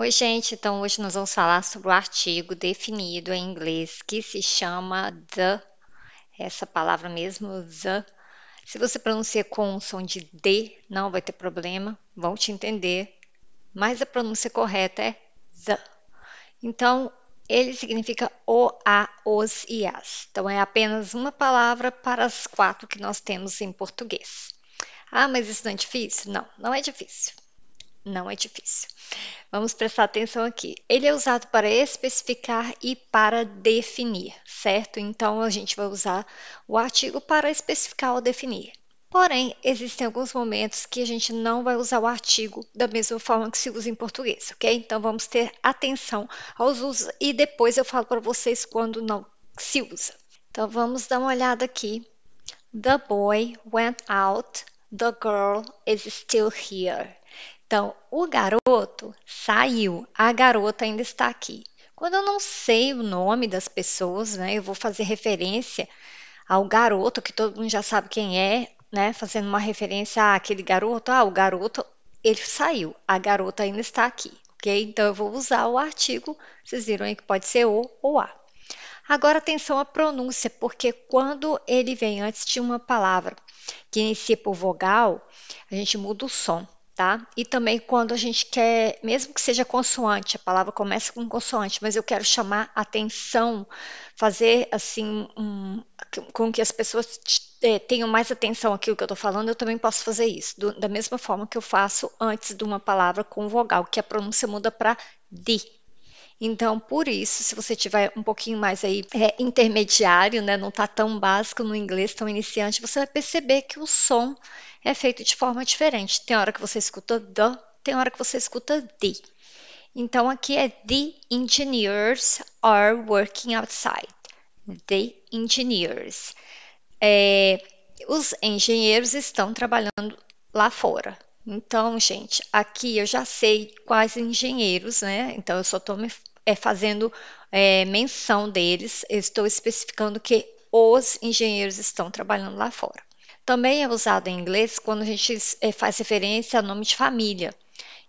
Oi, gente. Então, hoje nós vamos falar sobre o artigo definido em inglês que se chama the, essa palavra mesmo, the. Se você pronuncia com o som de D, não vai ter problema, vão te entender, mas a pronúncia correta é the. Então, ele significa o, a, os e as. Então, é apenas uma palavra para as quatro que nós temos em português. Ah, mas isso não é difícil? Não, não é difícil. Não é difícil. Vamos prestar atenção aqui. Ele é usado para especificar e para definir, certo? Então a gente vai usar o artigo para especificar ou definir. Porém, existem alguns momentos que a gente não vai usar o artigo da mesma forma que se usa em português, ok? Então vamos ter atenção aos usos e depois eu falo para vocês quando não se usa. Então vamos dar uma olhada aqui. The boy went out, the girl is still here. Então, o garoto saiu, a garota ainda está aqui. Quando eu não sei o nome das pessoas, né, eu vou fazer referência ao garoto, que todo mundo já sabe quem é, né, fazendo uma referência àquele garoto. Ah, o garoto, ele saiu, a garota ainda está aqui, ok? Então, eu vou usar o artigo, vocês viram aí que pode ser o ou a. Agora, atenção à pronúncia, porque quando ele vem antes de uma palavra que inicia por vogal, a gente muda o som tá? E também quando a gente quer, mesmo que seja consoante, a palavra começa com consoante, mas eu quero chamar atenção, fazer assim um, com que as pessoas é, tenham mais atenção aquilo que eu estou falando, eu também posso fazer isso, do, da mesma forma que eu faço antes de uma palavra com vogal, que a pronúncia muda para de. Então, por isso, se você tiver um pouquinho mais aí é, intermediário, né, não está tão básico no inglês, tão iniciante, você vai perceber que o som é feito de forma diferente. Tem hora que você escuta the, tem hora que você escuta the. Então, aqui é the engineers are working outside. The engineers. É, os engenheiros estão trabalhando lá fora. Então, gente, aqui eu já sei quais engenheiros, né? Então, eu só estou me é fazendo é, menção deles, estou especificando que os engenheiros estão trabalhando lá fora. Também é usado em inglês quando a gente é, faz referência a nome de família.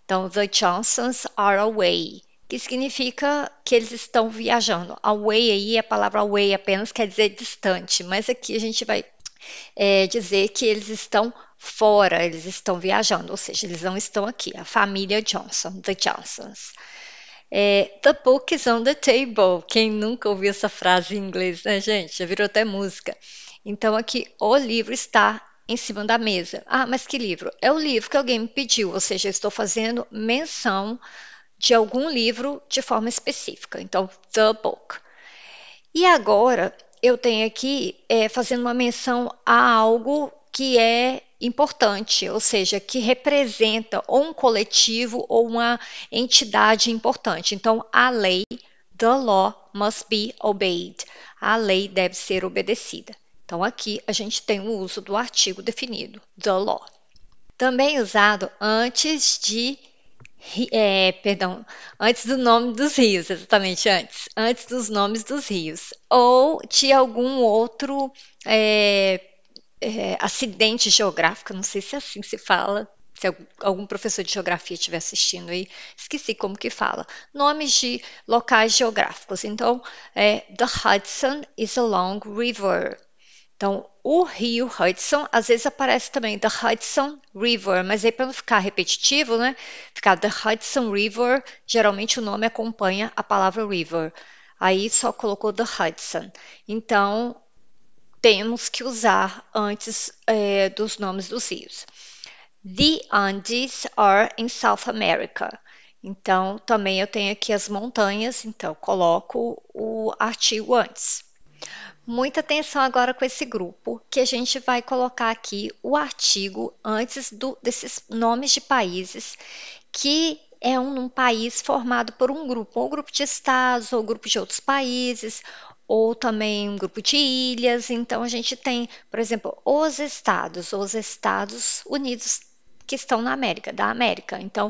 Então, the Johnsons are away, que significa que eles estão viajando. Away aí, é a palavra away apenas quer dizer distante, mas aqui a gente vai é, dizer que eles estão fora, eles estão viajando, ou seja, eles não estão aqui. A família Johnson, the Johnsons. É, the book is on the table. Quem nunca ouviu essa frase em inglês, né, gente? Já virou até música. Então, aqui, o livro está em cima da mesa. Ah, mas que livro? É o livro que alguém me pediu, ou seja, estou fazendo menção de algum livro de forma específica. Então, the book. E agora eu tenho aqui é, fazendo uma menção a algo que é importante, ou seja, que representa ou um coletivo ou uma entidade importante. Então, a lei, the law must be obeyed. A lei deve ser obedecida. Então, aqui a gente tem o uso do artigo definido, the law. Também usado antes de é, perdão, antes do nome dos rios, exatamente antes, antes dos nomes dos rios, ou de algum outro é, é, acidente geográfico, não sei se é assim se fala, se algum professor de geografia estiver assistindo aí, esqueci como que fala. Nomes de locais geográficos. Então, é, the Hudson is a long river. Então, o rio Hudson, às vezes aparece também the Hudson River, mas aí para não ficar repetitivo, né? Ficar the Hudson River, geralmente o nome acompanha a palavra river. Aí só colocou the Hudson. Então, temos que usar antes é, dos nomes dos rios. The Andes are in South America. Então, também eu tenho aqui as montanhas, então coloco o artigo antes. Muita atenção agora com esse grupo, que a gente vai colocar aqui o artigo antes do, desses nomes de países, que é um, um país formado por um grupo, ou um grupo de estados, ou grupo de outros países, ou também um grupo de ilhas. Então, a gente tem, por exemplo, os estados, os Estados Unidos que estão na América, da América. Então,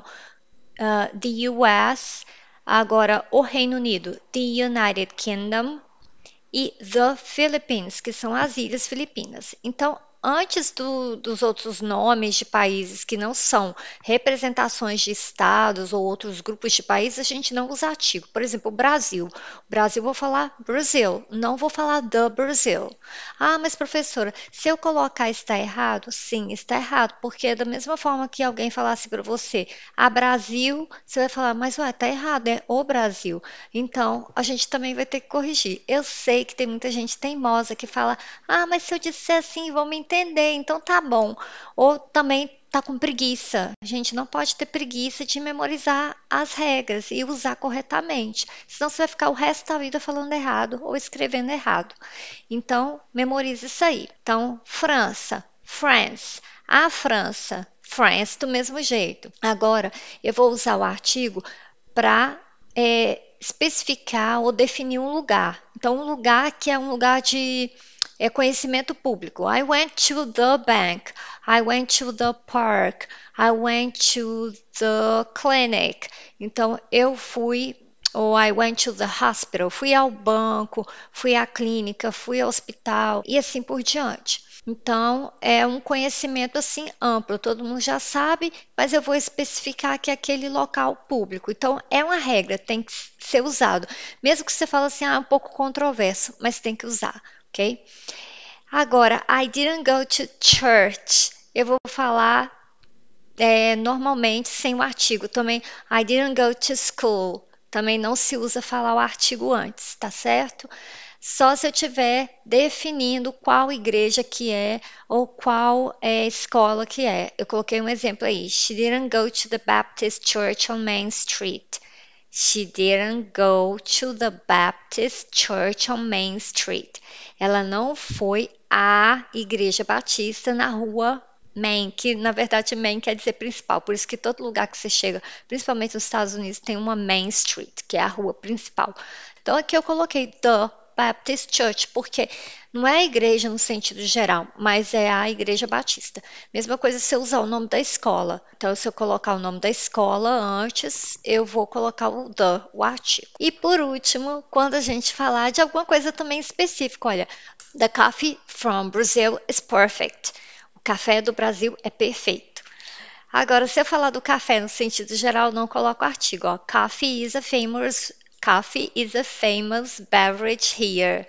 uh, the US, agora o Reino Unido, the United Kingdom e the Philippines, que são as Ilhas Filipinas. Então, antes do, dos outros nomes de países que não são representações de estados ou outros grupos de países, a gente não usa artigo. Por exemplo, o Brasil. O Brasil vou falar Brasil, não vou falar the Brasil. Ah, mas professora, se eu colocar está errado? Sim, está errado, porque é da mesma forma que alguém falasse para você, a ah, Brasil, você vai falar, mas ué, está errado, é o Brasil. Então, a gente também vai ter que corrigir. Eu sei que tem muita gente teimosa que fala, ah, mas se eu disser assim, vou me entender, então tá bom. Ou também tá com preguiça. A gente não pode ter preguiça de memorizar as regras e usar corretamente, senão você vai ficar o resto da vida falando errado ou escrevendo errado. Então, memorize isso aí. Então, França, France, a França, France do mesmo jeito. Agora, eu vou usar o artigo para é, eh, especificar ou definir um lugar. Então, um lugar que é um lugar de é conhecimento público. I went to the bank. I went to the park. I went to the clinic. Então, eu fui, ou I went to the hospital. Fui ao banco, fui à clínica, fui ao hospital e assim por diante. Então, é um conhecimento assim amplo, todo mundo já sabe, mas eu vou especificar que aquele local público. Então, é uma regra, tem que ser usado. Mesmo que você fale assim, ah, é um pouco controverso, mas tem que usar, ok? Agora, I didn't go to church. Eu vou falar é, normalmente sem o artigo. Também, I didn't go to school. Também não se usa falar o artigo antes, tá certo? só se eu tiver definindo qual igreja que é ou qual é, escola que é. Eu coloquei um exemplo aí. She didn't go to the Baptist Church on Main Street. She didn't go to the Baptist Church on Main Street. Ela não foi à igreja batista na rua Main, que na verdade Main quer dizer principal, por isso que todo lugar que você chega, principalmente nos Estados Unidos, tem uma Main Street, que é a rua principal. Então aqui eu coloquei the Baptist Church, porque não é a igreja no sentido geral, mas é a igreja batista. Mesma coisa se eu usar o nome da escola. Então, se eu colocar o nome da escola antes, eu vou colocar o the, o artigo. E por último, quando a gente falar de alguma coisa também específica, olha, the coffee from Brazil is perfect. O café do Brasil é perfeito. Agora, se eu falar do café no sentido geral, não coloco artigo. Ó. Coffee is a famous Coffee is a famous beverage here.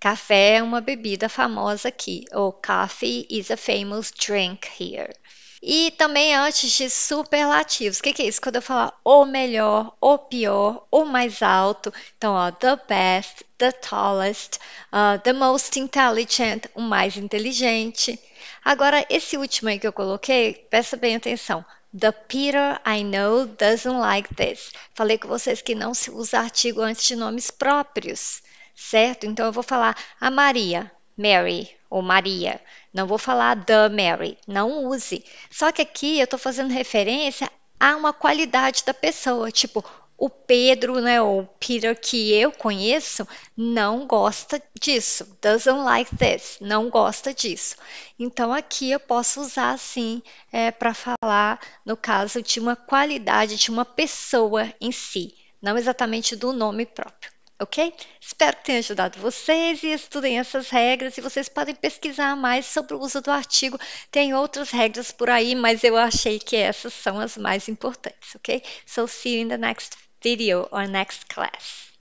Café é uma bebida famosa aqui. Ou coffee is a famous drink here. E também antes de superlativos. O que, que, é isso? Quando eu falar o melhor, o pior, o mais alto. Então, ó, the best, the tallest, uh, the most intelligent, o mais inteligente. Agora, esse último aí que eu coloquei, presta bem atenção. The Peter I know doesn't like this. Falei com vocês que não se usa artigo antes de nomes próprios, certo? Então eu vou falar a Maria, Mary ou Maria. Não vou falar the Mary, não use. Só que aqui eu estou fazendo referência a uma qualidade da pessoa, tipo o Pedro, né, o Peter que eu conheço, não gosta disso. Doesn't like this. Não gosta disso. Então aqui eu posso usar assim é, para falar, no caso, de uma qualidade de uma pessoa em si, não exatamente do nome próprio ok? Espero que tenha ajudado vocês e estudem essas regras e vocês podem pesquisar mais sobre o uso do artigo. Tem outras regras por aí, mas eu achei que essas são as mais importantes, ok? So see you in the next video or next class.